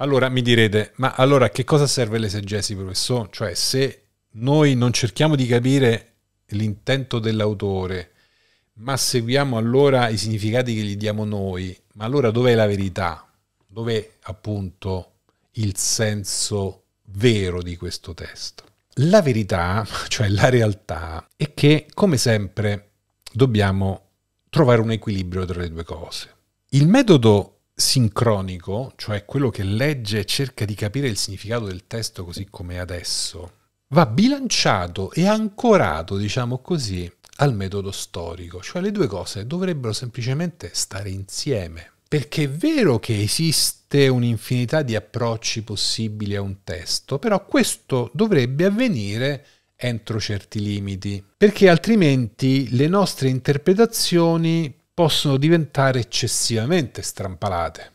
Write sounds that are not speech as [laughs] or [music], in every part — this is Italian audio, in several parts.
Allora mi direte, ma allora che cosa serve l'esegesi, professore? Cioè, se noi non cerchiamo di capire l'intento dell'autore, ma seguiamo allora i significati che gli diamo noi, ma allora dov'è la verità? Dov'è appunto il senso vero di questo testo? La verità, [laughs] cioè la realtà, è che come sempre dobbiamo trovare un equilibrio tra le due cose. Il metodo sincronico, cioè quello che legge e cerca di capire il significato del testo così come è adesso, va bilanciato e ancorato, diciamo così, al metodo storico, cioè le due cose dovrebbero semplicemente stare insieme. Perché è vero che esiste un'infinità di approcci possibili a un testo, però questo dovrebbe avvenire entro certi limiti, perché altrimenti le nostre interpretazioni possono diventare eccessivamente strampalate.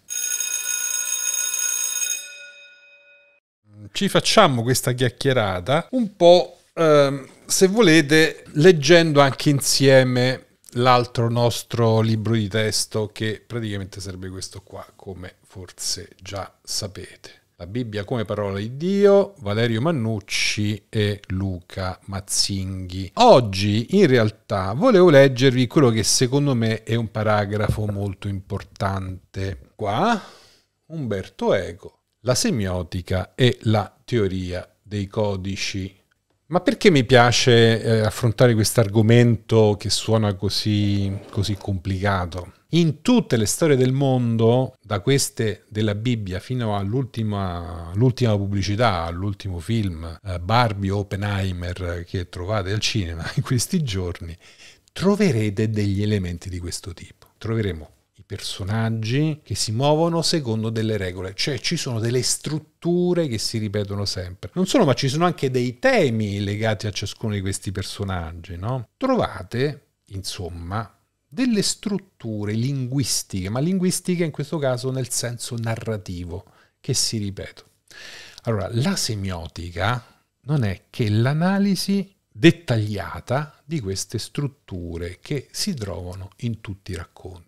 Ci facciamo questa chiacchierata un po', ehm, se volete, leggendo anche insieme l'altro nostro libro di testo che praticamente sarebbe questo qua, come forse già sapete. La Bibbia come parola di Dio, Valerio Mannucci e Luca Mazzinghi. Oggi in realtà volevo leggervi quello che secondo me è un paragrafo molto importante. Qua Umberto Eco, la semiotica e la teoria dei codici. Ma perché mi piace eh, affrontare questo argomento che suona così, così complicato? In tutte le storie del mondo, da queste della Bibbia fino all'ultima, pubblicità, all'ultimo film, eh, Barbie Oppenheimer che trovate al cinema in questi giorni, troverete degli elementi di questo tipo. Troveremo i personaggi che si muovono secondo delle regole, cioè ci sono delle strutture che si ripetono sempre. Non solo, ma ci sono anche dei temi legati a ciascuno di questi personaggi, no? Trovate, insomma, delle strutture linguistiche, ma linguistiche in questo caso nel senso narrativo, che si ripeto. Allora, la semiotica non è che l'analisi dettagliata di queste strutture che si trovano in tutti i racconti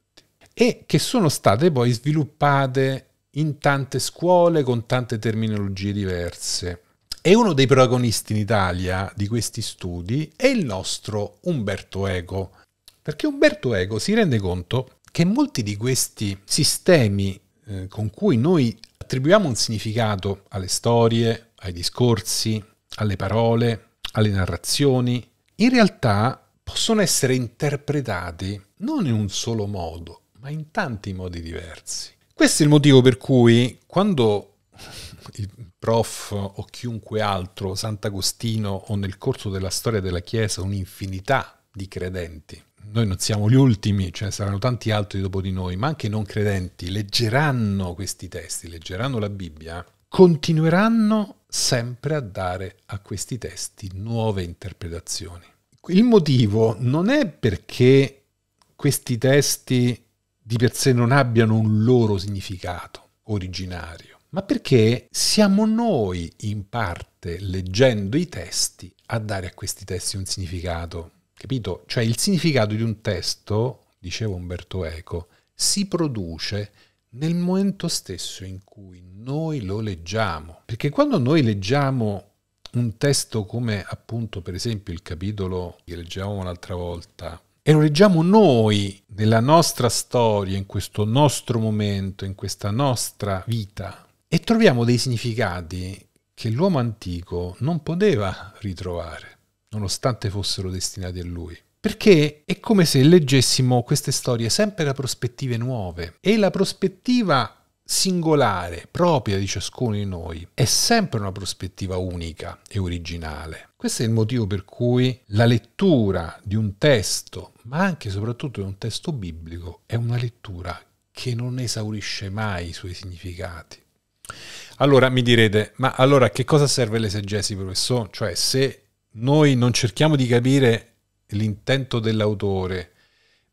e che sono state poi sviluppate in tante scuole con tante terminologie diverse. E uno dei protagonisti in Italia di questi studi è il nostro Umberto Eco, perché Umberto Ego si rende conto che molti di questi sistemi eh, con cui noi attribuiamo un significato alle storie, ai discorsi, alle parole, alle narrazioni, in realtà possono essere interpretati non in un solo modo, ma in tanti modi diversi. Questo è il motivo per cui quando [laughs] il prof o chiunque altro, Sant'Agostino o nel corso della storia della Chiesa, un'infinità di credenti noi non siamo gli ultimi, ce ne saranno tanti altri dopo di noi, ma anche i non credenti leggeranno questi testi, leggeranno la Bibbia, continueranno sempre a dare a questi testi nuove interpretazioni. Il motivo non è perché questi testi di per sé non abbiano un loro significato originario, ma perché siamo noi in parte, leggendo i testi, a dare a questi testi un significato Capito? Cioè il significato di un testo, diceva Umberto Eco, si produce nel momento stesso in cui noi lo leggiamo. Perché quando noi leggiamo un testo come appunto per esempio il capitolo che leggevamo un'altra volta e lo leggiamo noi nella nostra storia, in questo nostro momento, in questa nostra vita e troviamo dei significati che l'uomo antico non poteva ritrovare nonostante fossero destinati a lui. Perché è come se leggessimo queste storie sempre da prospettive nuove e la prospettiva singolare, propria di ciascuno di noi, è sempre una prospettiva unica e originale. Questo è il motivo per cui la lettura di un testo, ma anche e soprattutto di un testo biblico, è una lettura che non esaurisce mai i suoi significati. Allora mi direte, ma allora a che cosa serve l'esegesi, professore? Cioè, se noi non cerchiamo di capire l'intento dell'autore,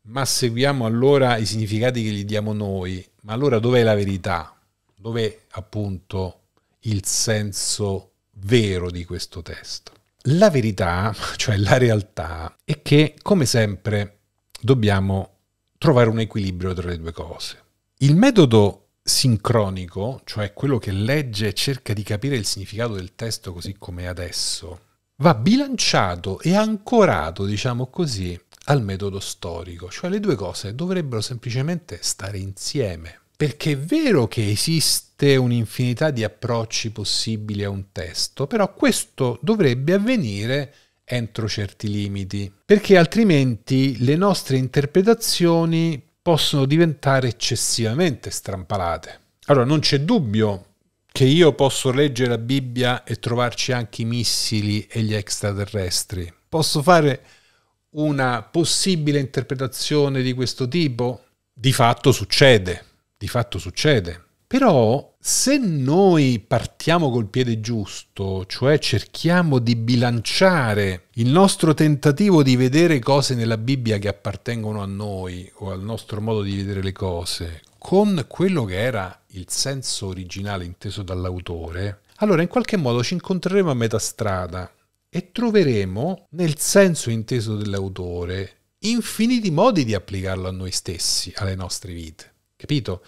ma seguiamo allora i significati che gli diamo noi, ma allora dov'è la verità? Dov'è appunto il senso vero di questo testo? La verità, [laughs] cioè la realtà, è che come sempre dobbiamo trovare un equilibrio tra le due cose. Il metodo sincronico, cioè quello che legge e cerca di capire il significato del testo così come è adesso, va bilanciato e ancorato, diciamo così, al metodo storico, cioè le due cose dovrebbero semplicemente stare insieme, perché è vero che esiste un'infinità di approcci possibili a un testo, però questo dovrebbe avvenire entro certi limiti, perché altrimenti le nostre interpretazioni possono diventare eccessivamente strampalate. Allora non c'è dubbio che io posso leggere la Bibbia e trovarci anche i missili e gli extraterrestri. Posso fare una possibile interpretazione di questo tipo? Di fatto succede, di fatto succede. Però se noi partiamo col piede giusto, cioè cerchiamo di bilanciare il nostro tentativo di vedere cose nella Bibbia che appartengono a noi o al nostro modo di vedere le cose, con quello che era il senso originale inteso dall'autore, allora in qualche modo ci incontreremo a metà strada e troveremo nel senso inteso dell'autore infiniti modi di applicarlo a noi stessi, alle nostre vite. Capito?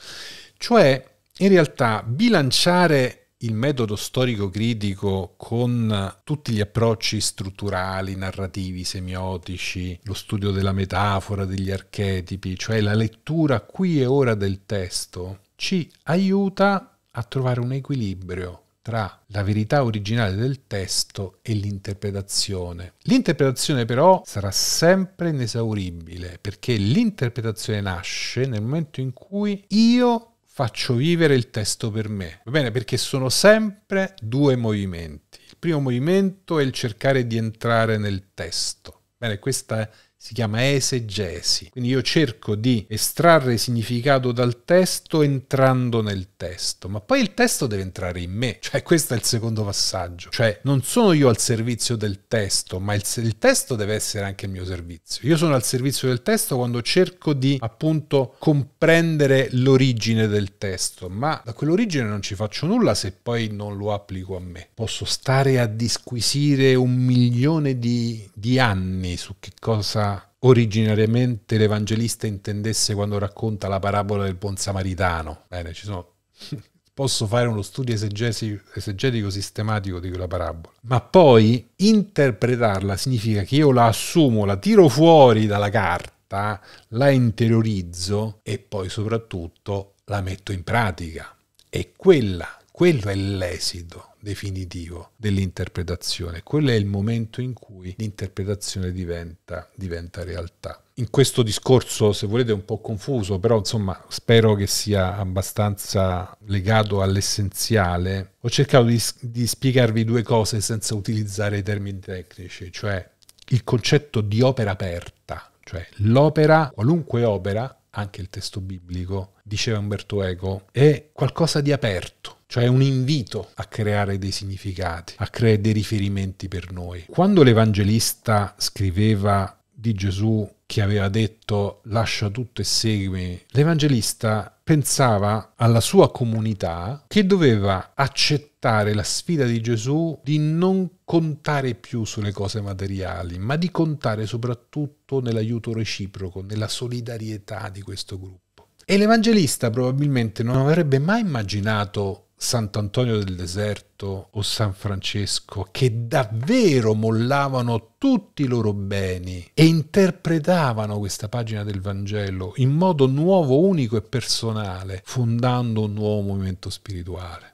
Cioè, in realtà, bilanciare il metodo storico-critico con tutti gli approcci strutturali, narrativi, semiotici, lo studio della metafora, degli archetipi, cioè la lettura qui e ora del testo, ci aiuta a trovare un equilibrio tra la verità originale del testo e l'interpretazione. L'interpretazione però sarà sempre inesauribile perché l'interpretazione nasce nel momento in cui io faccio vivere il testo per me. Va bene, perché sono sempre due movimenti. Il primo movimento è il cercare di entrare nel testo. Bene, questa è si chiama esegesi. Quindi io cerco di estrarre significato dal testo entrando nel testo, ma poi il testo deve entrare in me, cioè questo è il secondo passaggio, cioè non sono io al servizio del testo, ma il, il testo deve essere anche il mio servizio. Io sono al servizio del testo quando cerco di appunto comprendere l'origine del testo, ma da quell'origine non ci faccio nulla se poi non lo applico a me. Posso stare a disquisire un milione di, di anni su che cosa originariamente l'Evangelista intendesse quando racconta la parabola del buon samaritano. Bene, ci sono... [laughs] posso fare uno studio esegetico sistematico di quella parabola. Ma poi interpretarla significa che io la assumo, la tiro fuori dalla carta, la interiorizzo e poi soprattutto la metto in pratica. E quella, quello è l'esito definitivo dell'interpretazione. Quello è il momento in cui l'interpretazione diventa, diventa realtà in questo discorso, se volete, un po' confuso, però insomma spero che sia abbastanza legato all'essenziale. Ho cercato di, di, spiegarvi due cose senza utilizzare i termini tecnici, cioè il concetto di opera aperta, cioè l'opera, qualunque opera, anche il testo biblico, diceva Umberto Eco, è qualcosa di aperto, cioè un invito a creare dei significati, a creare dei riferimenti per noi. Quando l'Evangelista scriveva di Gesù che aveva detto lascia tutto e seguimi, l'Evangelista pensava alla sua comunità che doveva accettare la sfida di Gesù di non contare più sulle cose materiali, ma di contare soprattutto nell'aiuto reciproco, nella solidarietà di questo gruppo. E l'Evangelista probabilmente non avrebbe mai immaginato Sant'Antonio del deserto o San Francesco che davvero mollavano tutti i loro beni e interpretavano questa pagina del Vangelo in modo nuovo, unico e personale, fondando un nuovo movimento spirituale.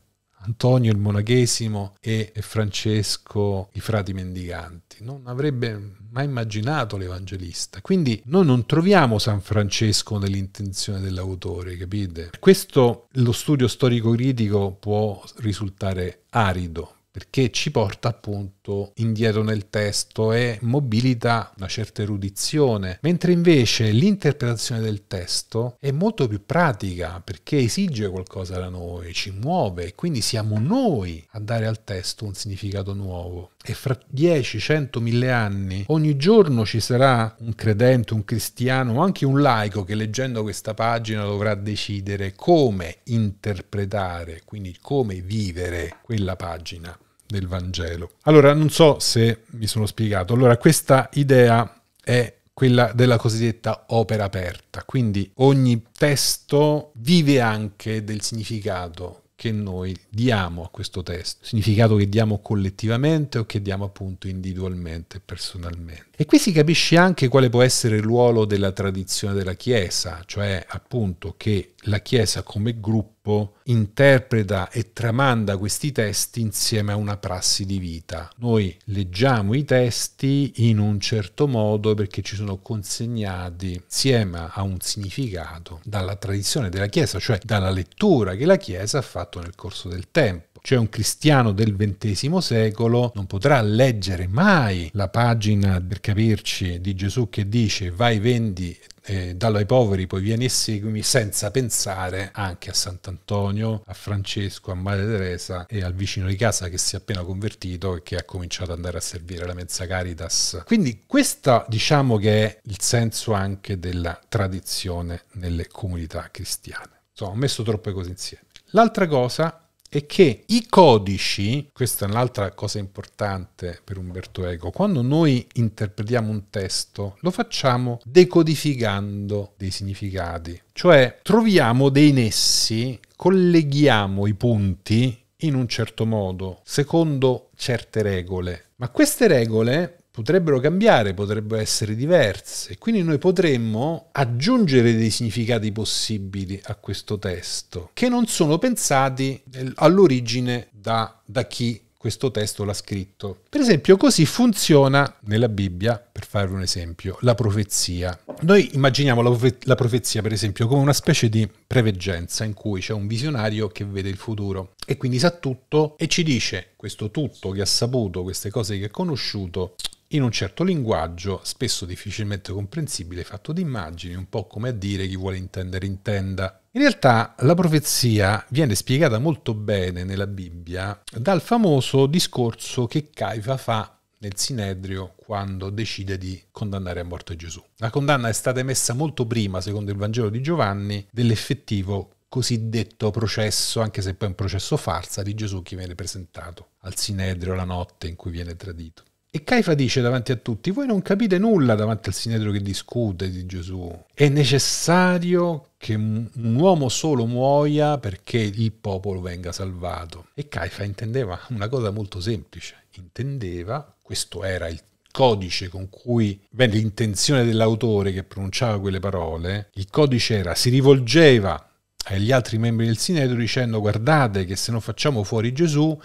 Antonio il Monachesimo e Francesco i frati mendicanti. Non avrebbe mai immaginato l'Evangelista. Quindi noi non troviamo San Francesco nell'intenzione dell'autore, capite? Questo lo studio storico-critico può risultare arido perché ci porta appunto molto indietro nel testo e mobilita una certa erudizione, mentre invece l'interpretazione del testo è molto più pratica perché esige qualcosa da noi, ci muove quindi siamo noi a dare al testo un significato nuovo. E fra 10, 100, 1000 anni ogni giorno ci sarà un credente, un cristiano o anche un laico che leggendo questa pagina dovrà decidere come interpretare, quindi come vivere quella pagina del Vangelo. Allora, non so se mi sono spiegato. Allora, questa idea è quella della cosiddetta opera aperta, quindi ogni testo vive anche del significato che noi diamo a questo testo, significato che diamo collettivamente o che diamo appunto individualmente, personalmente. E qui si capisce anche quale può essere il ruolo della tradizione della Chiesa, cioè appunto che la Chiesa come gruppo interpreta e tramanda questi testi insieme a una prassi di vita. Noi leggiamo i testi in un certo modo perché ci sono consegnati insieme a un significato dalla tradizione della Chiesa, cioè dalla lettura che la Chiesa ha fatto nel corso del tempo. Cioè un cristiano del XX secolo non potrà leggere mai la pagina, per capirci, di Gesù che dice vai vendi eh, ai poveri poi vieni e seguimi senza pensare anche a Sant'Antonio, a Francesco, a Madre Teresa e al vicino di casa che si è appena convertito e che ha cominciato ad andare a servire la mensa Caritas. Quindi questo diciamo che è il senso anche della tradizione nelle comunità cristiane. Insomma, ho messo troppe cose insieme. L'altra cosa è che i codici, questa è un'altra cosa importante per Umberto Eco, quando noi interpretiamo un testo lo facciamo decodificando dei significati, cioè troviamo dei nessi, colleghiamo i punti in un certo modo, secondo certe regole. Ma queste regole potrebbero cambiare, potrebbero essere diverse. Quindi noi potremmo aggiungere dei significati possibili a questo testo, che non sono pensati all'origine da, da chi questo testo l'ha scritto. Per esempio, così funziona nella Bibbia, per farvi un esempio, la profezia. Noi immaginiamo la, profe- la, profezia, per esempio, come una specie di preveggenza in cui c'è un visionario che vede il futuro e quindi sa tutto e ci dice questo tutto che ha saputo, queste cose che ha conosciuto, in un certo linguaggio, spesso difficilmente comprensibile, fatto di immagini, un po' come a dire chi vuole intendere intenda. In realtà la profezia viene spiegata molto bene nella Bibbia dal famoso discorso che Caifa fa nel Sinedrio quando decide di condannare a morte Gesù. La condanna è stata emessa molto prima, secondo il Vangelo di Giovanni, dell'effettivo cosiddetto processo, anche se poi è un processo farsa, di Gesù che viene presentato al Sinedrio la notte in cui viene tradito. E Caifa dice davanti a tutti, voi non capite nulla davanti al Sinedro che discute di Gesù. È necessario che un uomo solo muoia perché il popolo venga salvato. E Caifa intendeva una cosa molto semplice, intendeva, questo era il codice con cui venne l'intenzione dell'autore che pronunciava quelle parole, il codice era, si rivolgeva agli altri membri del Sinedro dicendo guardate che se non facciamo fuori Gesù,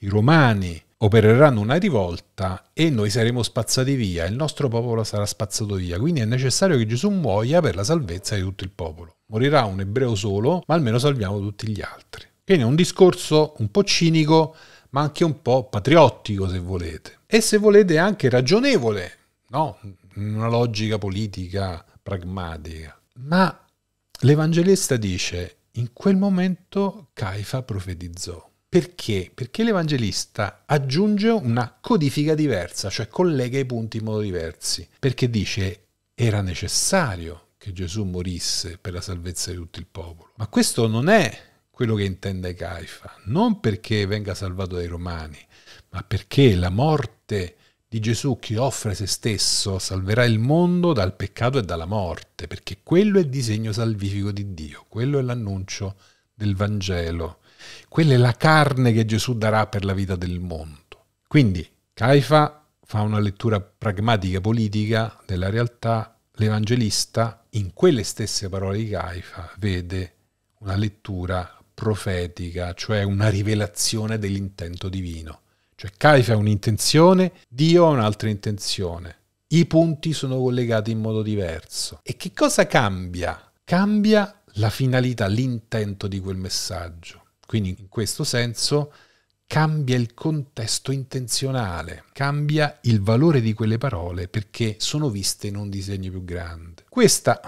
i romani opereranno una rivolta e noi saremo spazzati via, il nostro popolo sarà spazzato via, quindi è necessario che Gesù muoia per la salvezza di tutto il popolo. Morirà un ebreo solo, ma almeno salviamo tutti gli altri. Quindi è un discorso un po' cinico, ma anche un po' patriottico se volete. E se volete anche ragionevole, no? In una logica politica pragmatica. Ma l'Evangelista dice, in quel momento Caifa profetizzò. Perché? Perché l'Evangelista aggiunge una codifica diversa, cioè collega i punti in modo diversi, perché dice era necessario che Gesù morisse per la salvezza di tutto il popolo. Ma questo non è quello che intende Caifa, non perché venga salvato dai romani, ma perché la morte di Gesù che offre se stesso salverà il mondo dal peccato e dalla morte, perché quello è il disegno salvifico di Dio, quello è l'annuncio del Vangelo quella è la carne che Gesù darà per la vita del mondo. Quindi Caifa fa una lettura pragmatica politica della realtà, l'Evangelista in quelle stesse parole di Caifa vede una lettura profetica, cioè una rivelazione dell'intento divino. Cioè Caifa ha un'intenzione, Dio ha un'altra intenzione. I punti sono collegati in modo diverso. E che cosa cambia? Cambia la finalità, l'intento di quel messaggio. Quindi in questo senso cambia il contesto intenzionale, cambia il valore di quelle parole perché sono viste in un disegno più grande. Questa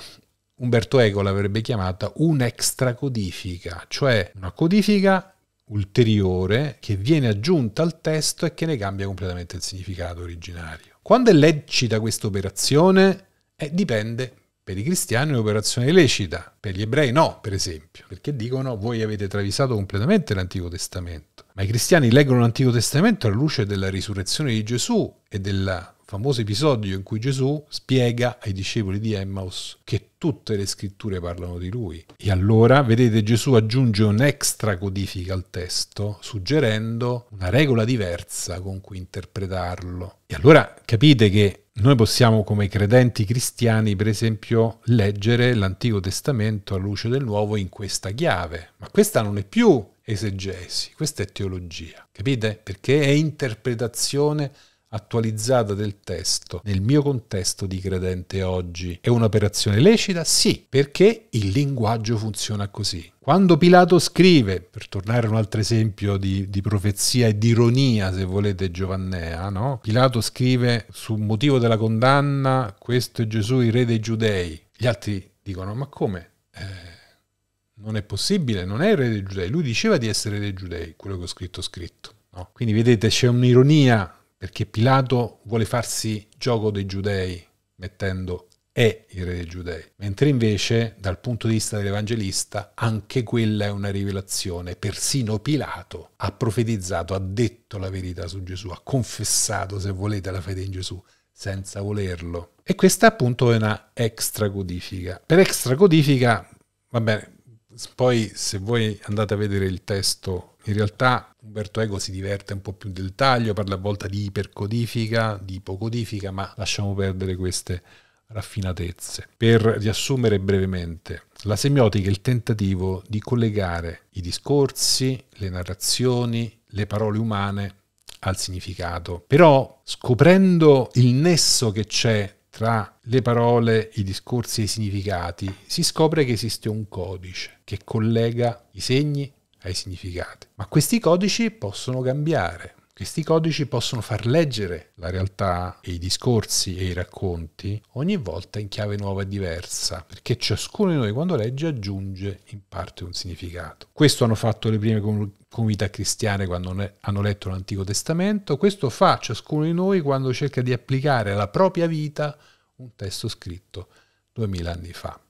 Umberto Eco l'avrebbe chiamata un'extracodifica, cioè una codifica ulteriore che viene aggiunta al testo e che ne cambia completamente il significato originario. Quando è lecita questa operazione? Eh, dipende per i cristiani è un'operazione lecita, per gli ebrei no, per esempio, perché dicono voi avete travisato completamente l'Antico Testamento. Ma i cristiani leggono l'Antico Testamento alla luce della risurrezione di Gesù e del famoso episodio in cui Gesù spiega ai discepoli di Emmaus che tutte le scritture parlano di lui. E allora, vedete, Gesù aggiunge un'extra codifica al testo, suggerendo una regola diversa con cui interpretarlo. E allora capite che noi possiamo come credenti cristiani, per esempio, leggere l'Antico Testamento alla luce del Nuovo in questa chiave, ma questa non è più esegesi, questa è teologia, capite? Perché è interpretazione attualizzata del testo nel mio contesto di credente oggi è un'operazione lecita? Sì, perché il linguaggio funziona così. Quando Pilato scrive, per tornare a un altro esempio di, di profezia e di ironia, se volete, Giovannea, no? Pilato scrive sul motivo della condanna, questo è Gesù, il re dei giudei. Gli altri dicono, ma come? Eh, non è possibile, non è il re dei giudei. Lui diceva di essere re dei giudei, quello che ho scritto scritto. No? Quindi vedete, c'è un'ironia perché Pilato vuole farsi gioco dei giudei mettendo è il re dei giudei, mentre invece dal punto di vista dell'evangelista anche quella è una rivelazione, persino Pilato ha profetizzato, ha detto la verità su Gesù, ha confessato se volete la fede in Gesù senza volerlo. E questa appunto è una extracodifica. Per extracodifica, va bene, poi se voi andate a vedere il testo in realtà Umberto Ego si diverte un po' più del taglio, parla a volte di ipercodifica, di ipocodifica, ma lasciamo perdere queste raffinatezze. Per riassumere brevemente, la semiotica è il tentativo di collegare i discorsi, le narrazioni, le parole umane al significato, però scoprendo il nesso che c'è tra le parole, i discorsi e i significati, si scopre che esiste un codice che collega i segni ai significati. Ma questi codici possono cambiare. Questi codici possono far leggere la realtà e i discorsi e i racconti ogni volta in chiave nuova e diversa, perché ciascuno di noi quando legge aggiunge in parte un significato. Questo hanno fatto le prime comunità cristiane quando hanno letto l'Antico Testamento, questo fa ciascuno di noi quando cerca di applicare alla propria vita un testo scritto duemila anni fa.